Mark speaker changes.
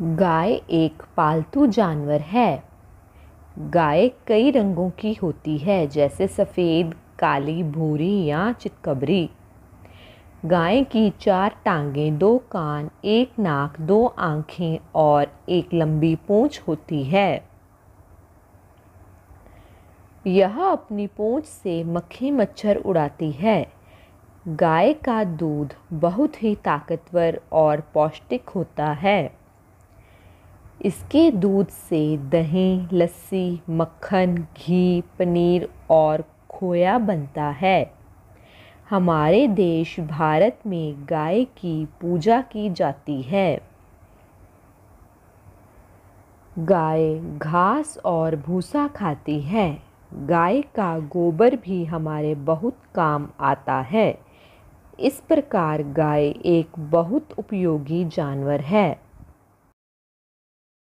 Speaker 1: गाय एक पालतू जानवर है गाय कई रंगों की होती है जैसे सफ़ेद काली भूरी या चितकबरी गाय की चार टांगें दो कान एक नाक दो आँखें और एक लंबी पूँछ होती है यह अपनी पूँछ से मक्खी मच्छर उड़ाती है गाय का दूध बहुत ही ताकतवर और पौष्टिक होता है इसके दूध से दही लस्सी मक्खन घी पनीर और खोया बनता है हमारे देश भारत में गाय की पूजा की जाती है गाय घास और भूसा खाती है गाय का गोबर भी हमारे बहुत काम आता है इस प्रकार गाय एक बहुत उपयोगी जानवर है